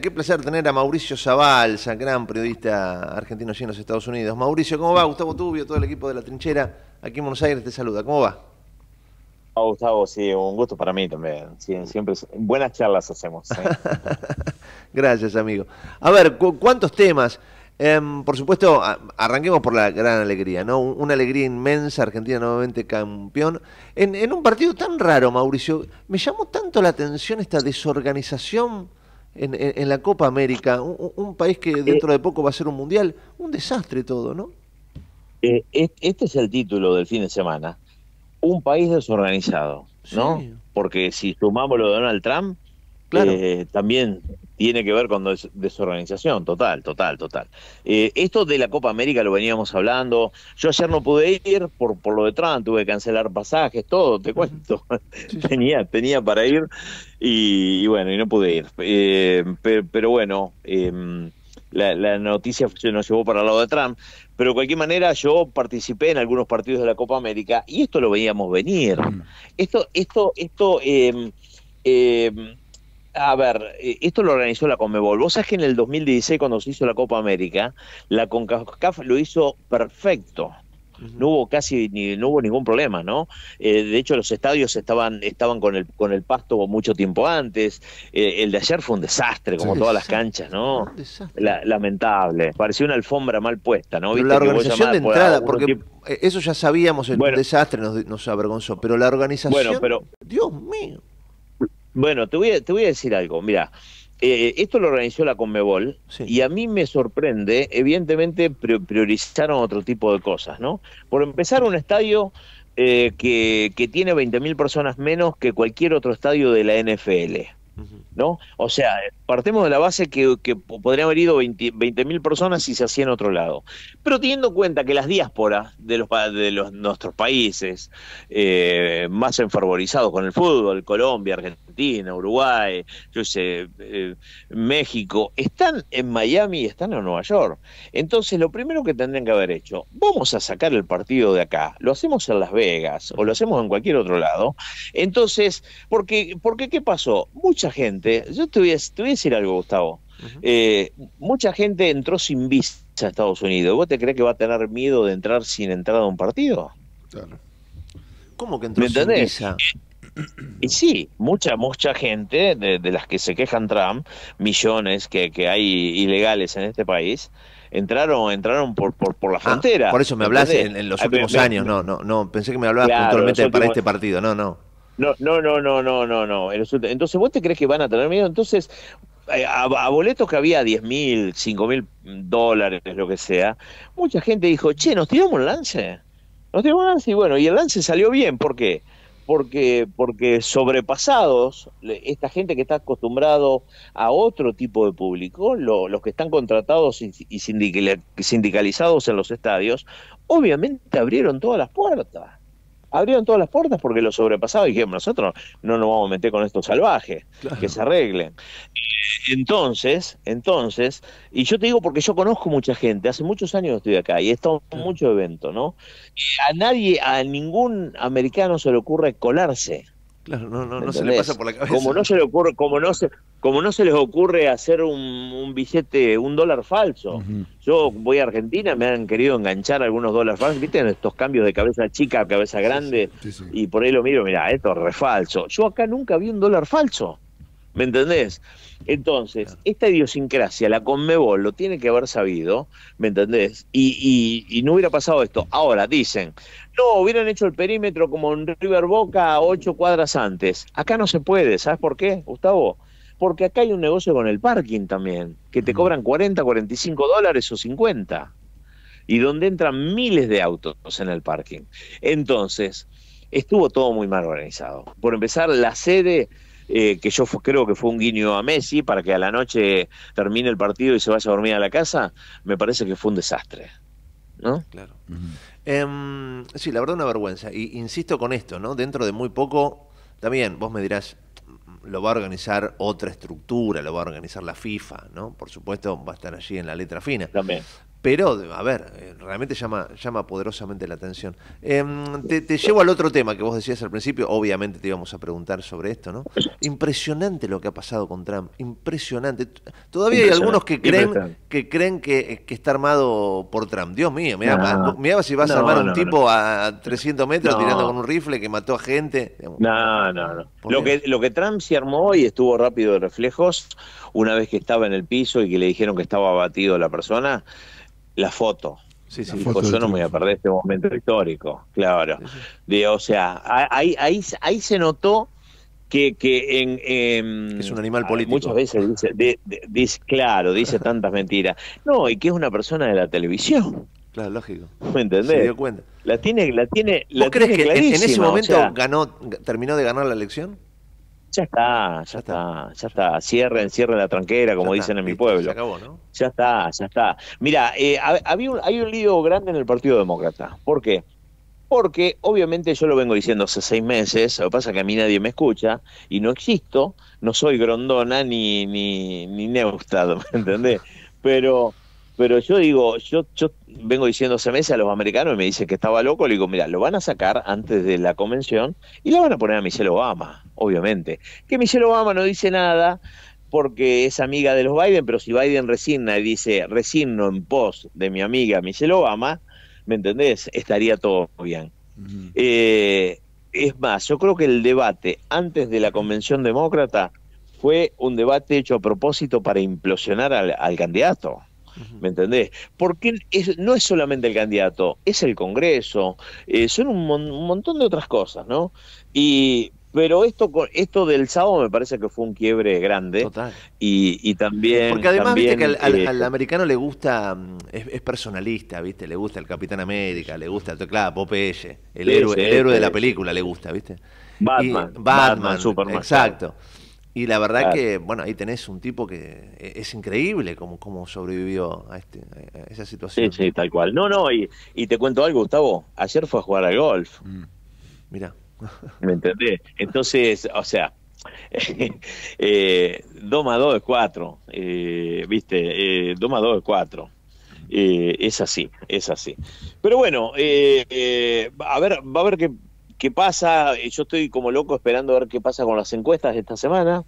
Qué placer tener a Mauricio Zabalza, gran periodista argentino allí en los Estados Unidos. Mauricio, ¿cómo va? Gustavo Tubio, todo el equipo de La Trinchera, aquí en Buenos Aires te saluda. ¿Cómo va? Ah, Gustavo, sí, un gusto para mí también. siempre buenas charlas hacemos. Gracias, amigo. A ver, ¿cuántos temas? Em, por supuesto, arranquemos por la gran alegría, ¿no? Una alegría inmensa, Argentina nuevamente campeón. En, en un partido tan raro, Mauricio, me llamó tanto la atención esta desorganización en, en, la Copa América, un, país que eh, dentro de poco va a ser un mundial, un desastre todo, ¿no? Eh, este es el título del fin de semana, un país desorganizado, ¿no? Porque si sumamos lo de Donald Trump, eh, también tiene que ver con desorganización, total, total, total. Eh, esto de la Copa América lo veníamos hablando. Yo ayer no pude ir por, por lo de Trump, tuve que cancelar pasajes, todo, te cuento. tenía, tenía para ir y, bueno, y no pude ir. Eh, pero, bueno, em, la, noticia se nos llevó para el lado de Trump. Pero de cualquier manera, yo participé en algunos partidos de la Copa América y esto lo veíamos venir. Mm. Esto, esto, esto. Eh, a ver, e, esto lo organizó la Conmebol. Vos sabés que en el 2016, cuando se hizo la Copa América, la CONCACAF lo hizo perfecto. No hubo casi ni, no hubo ningún problema, ¿no? Eh, de hecho, los estadios estaban, estaban con el, con el pasto mucho tiempo antes. Eh, el de ayer fue un desastre, como todas las canchas, ¿no? lamentable. Parecía una alfombra mal puesta, ¿no? la organización de entrada, porque e, eso ya sabíamos, el desastre nos, nos, avergonzó, pero la organización. Bueno, pero. Dios mío. Bueno, te voy a, te voy a decir algo, mira. Eh, esto lo organizó la Conmebol y a mí me sorprende, evidentemente priorizaron otro tipo de cosas, ¿no? Por empezar, un estadio eh, que, que, tiene 20.000 personas menos que cualquier otro estadio de la NFL. ¿no? O sea, partemos de la base que, podrían haber ido 20.000 mil personas si se hacía en otro lado. Pero teniendo en cuenta que las diásporas de los, de los nuestros países eh, más enfavorizados con el fútbol, Colombia, Argentina, Uruguay, yo sé, eh, México, están en Miami y están en Nueva York. Entonces, lo primero que tendrían que haber hecho, vamos a sacar el partido de acá, lo hacemos en Las Vegas o lo hacemos en cualquier otro lado. Entonces, porque, porque ¿qué pasó? Mucha gente yo te voy a, decir algo, Gustavo. Eh, mucha gente entró sin visa a Estados Unidos. ¿Vos te crees que va a tener miedo de entrar sin entrada a un partido? Claro. ¿Cómo que entró sin visa? Y sí, mucha, mucha gente de, las que se quejan Trump, millones que, hay ilegales en este país, entraron entraron por, por, la ah, frontera. por eso me hablas en, los ah, últimos años, no, no, no, pensé que me hablabas para este partido, no, no. No, no, no, no, no, no, Entonces, ¿vos te crees que van a tener miedo? Entonces, eh, a, boletos que había 10 mil, 5 mil dólares, lo que sea, mucha gente dijo, che, nos tiramos un lance. Nos tiramos un lance y bueno, y el lance salió bien. ¿Por qué? Porque, porque sobrepasados, esta gente que está acostumbrado a otro tipo de público, los que están contratados y sindicalizados en los estadios, obviamente abrieron todas las puertas abrieron todas las puertas porque lo sobrepasaba y dijeron, nosotros no nos vamos a meter con estos salvajes, que se arreglen. Eh, entonces, entonces, y yo te digo porque yo conozco mucha gente, hace muchos años estoy acá y he estado en muchos eventos, ¿no? a nadie, a ningún americano se le ocurre colarse no, se le pasa por la cabeza. Como no se le ocurre, como no les ocurre hacer un, billete, un dólar falso. Yo voy a Argentina, me han querido enganchar algunos dólares falsos, viste, estos cambios de cabeza chica a cabeza grande, y por ahí lo miro, mira, esto es re falso. Yo acá nunca vi un dólar falso. ¿Me entendés? Entonces, esta idiosincrasia, la Conmebol, lo tiene que haber sabido, ¿me entendés? Y, no hubiera pasado esto. Ahora, dicen, no, hubieran hecho el perímetro como en River Boca ocho cuadras antes. Acá no se puede, ¿sabes por qué, Gustavo? Porque acá hay un negocio con el parking también, que te cobran 40, 45 dólares o 50, y donde entran miles de autos en el parking. Entonces, estuvo todo muy mal organizado. Por empezar, la sede eh, que yo creo que fue un guiño a Messi para que a la noche termine el partido y se vaya a dormir a la casa, me parece que fue un desastre. ¿No? Claro. Em, sí, la verdad una vergüenza. Y insisto con esto, ¿no? Dentro de muy poco, también vos me dirás, lo va a organizar otra estructura, lo va a organizar la FIFA, ¿no? Por supuesto, va a estar allí en la letra fina. También. Pero, a ver, eh, realmente llama, llama poderosamente la atención. Em, te, llevo al otro tema que vos decías al principio, obviamente te íbamos a preguntar sobre esto, ¿no? Impresionante lo que ha pasado con Trump, impresionante. Todavía hay algunos que creen que creen que, está armado por Trump. Dios mío, mirá, ah, si vas a armar un tipo a 300 metros tirando con un rifle que mató a gente. No, no, no. Lo que, lo que Trump se armó y estuvo rápido de reflejos, una vez que estaba en el piso y que le dijeron que estaba abatido la persona, la foto. yo no me voy a perder este momento histórico, claro. o sea, ahí, se notó que, en, es un animal político. Muchas veces dice, claro, dice tantas mentiras. No, y que es una persona de la televisión. Claro, lógico. ¿Me entendés? Se dio cuenta. La tiene, la tiene, crees que en, ese momento ganó, terminó de ganar la elección? Ya está, ya está, ya está. Cierren, cierren la tranquera, como dicen en mi pueblo. Ya acabó, ¿no? Ya está, ya está. Mira, eh, un, hay un lío grande en el Partido Demócrata. ¿Por qué? Porque obviamente yo lo vengo diciendo hace seis meses, lo que pasa es que a mí nadie me escucha y no existo, no soy grondona ni, ni, ni Neustad, ¿me entendés? Pero pero yo digo, yo, yo vengo diciendo hace a los americanos y me dicen que estaba loco. Le digo, mira, lo van a sacar antes de la convención y la van a poner a Michelle Obama, obviamente. Que Michelle Obama no dice nada porque es amiga de los Biden, pero si Biden resigna y dice, resigno en pos de mi amiga Michelle Obama, ¿me entendés? Estaría todo bien. Eh, es más, yo creo que el debate antes de la convención demócrata fue un debate hecho a propósito para implosionar al candidato. ¿me entendés? Porque no es solamente el candidato, es el Congreso, eh, son un, montón de otras cosas, ¿no? Y, pero esto, esto del sábado me parece que fue un quiebre grande. Total. Y, también. Porque además, viste que eh, al, americano le gusta. Mm, es, personalista, ¿viste? Le gusta el Capitán América, le gusta. Claro, Popeye, el, héroe, el héroe de la película le gusta, ¿viste? Batman, Batman, Superman. Exacto. Y la verdad que, bueno, ahí tenés un tipo que e, es increíble cómo, cómo sobrevivió a, este, esa situación. Sí, sí, tal cual. No, no, y, y te cuento algo, Gustavo. Ayer fue a jugar al golf. Mm. Mira. ¿Me entendés? Entonces, o sea, 2 eh, más 2 es 4, eh, ¿viste? Eh, 2 más 2 es 4. Eh, es así, es así. Pero bueno, a ver, va a haber que ¿Qué pasa? Eh, yo estoy como loco esperando a ver qué pasa con las encuestas de esta semana.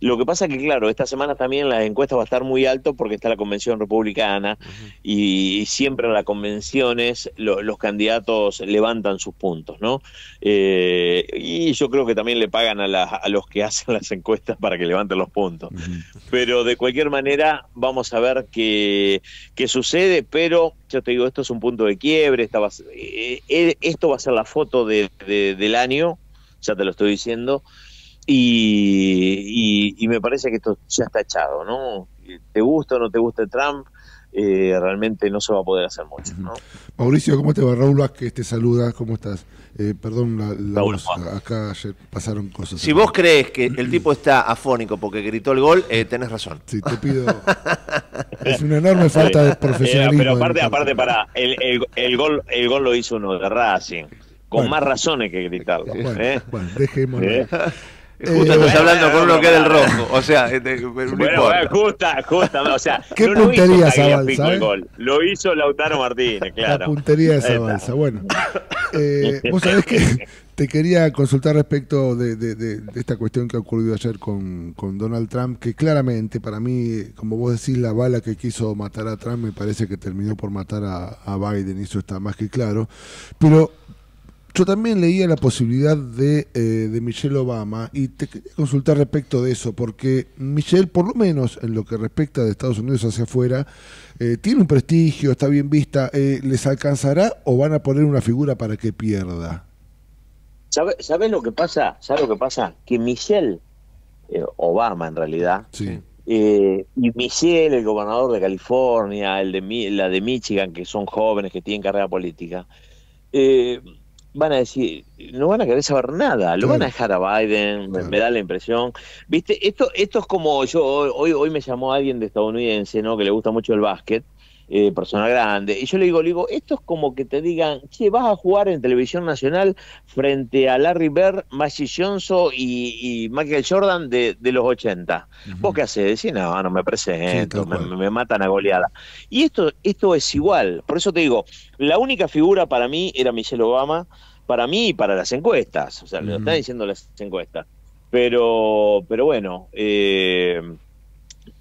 Lo que pasa que, claro, esta semana también la encuesta va a estar muy alto porque está la convención republicana y, siempre en las convenciones los candidatos levantan sus puntos, ¿no? Eh, y yo creo que también le pagan a, los que hacen las encuestas para que levanten los puntos. Pero de cualquier manera, vamos a ver qué, qué sucede, pero yo te digo, esto es un punto de quiebre, eh, eh, esto va a ser la foto del año, ya te lo estoy diciendo. Y, me parece que esto ya está echado, ¿no? ¿Te gusta o no te gusta Trump? Eh, realmente no se va a poder hacer mucho, ¿no? Mauricio, ¿cómo te va? Raúl Vázquez te saluda, ¿cómo estás? Eh, perdón, la, acá ayer pasaron cosas. Si vos crees que el tipo está afónico porque gritó el gol, eh, tenés razón. Sí, te pido... es una enorme falta de eh, profesionalismo. pero aparte, aparte para, el, el, gol, el gol lo hizo uno de Racing con más razones que gritarlo. Bueno, ¿eh? dejémoslo. Eh, justo hablando con uno que es el rojo. O sea, este, no Justa, justa. O sea, ¿Qué puntería esa hizo ¿eh? Lo hizo Lautaro Martínez, claro. La puntería esa balsa. Bueno, eh, vos sabés que te quería consultar respecto de, esta cuestión que ha ocurrido ayer con, Donald Trump, que claramente para mí, como vos decís, la bala que quiso matar a Trump me parece que terminó por matar a, a Biden, eso está más que claro. Pero yo también leía la posibilidad eh, de, Michelle Obama y te quería consultar respecto de eso, porque Michelle, por lo menos en lo que respecta de Estados Unidos hacia afuera, eh, tiene un prestigio, está bien vista. Eh, ¿Les alcanzará o van a poner una figura para que pierda? ¿Sabes lo que pasa? ¿Sabes lo que pasa? Que Michelle, Obama en realidad, y Michelle, el gobernador de California, el de, la de Michigan, que son jóvenes que tienen carrera política, eh, van a decir, no van a querer saber nada, lo van a dejar a Biden, me, da la impresión. Viste, esto, esto es como yo, hoy, hoy me llamó alguien de estadounidense, ¿no? Que le gusta mucho el básquet, eh, persona grande. Y yo le digo, le digo, esto es como que te digan, che, vas a jugar en televisión nacional frente a Larry Bird, Magic Johnson y, Michael Jordan de, de los 80. ¿Vos qué haces? Decís, no, no me presento, me, matan a goleada. Y esto, esto es igual. Por eso te digo, la única figura para mí era Michelle Obama, para mí y para las encuestas. O sea, le están diciendo las encuestas. Pero, pero bueno, eh,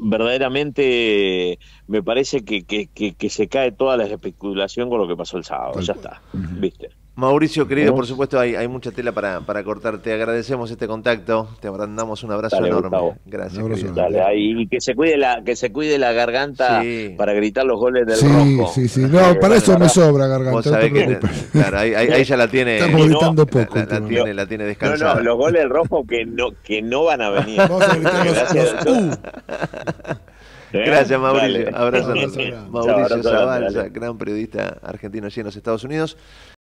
verdaderamente me parece que, que, se cae toda la especulación con lo que pasó el sábado, ya está, ¿viste? Mauricio, querido, por supuesto, hay, mucha tela para, para cortar. Te agradecemos este contacto, te mandamos un abrazo enorme. Gracias. y que se cuide la, que se cuide la garganta para gritar los goles del rojo. Sí, sí, No, para eso me sobra garganta. ¿Vos Que, claro, ahí, ya la tiene. Estamos gritando poco. La, tiene, descansada. No, no, los goles del rojo que no, que no van a venir. Gracias, ¿Eh? Gracias, Mauricio. Abrazo. Mauricio Zabalza, gran periodista argentino allí en los Estados Unidos.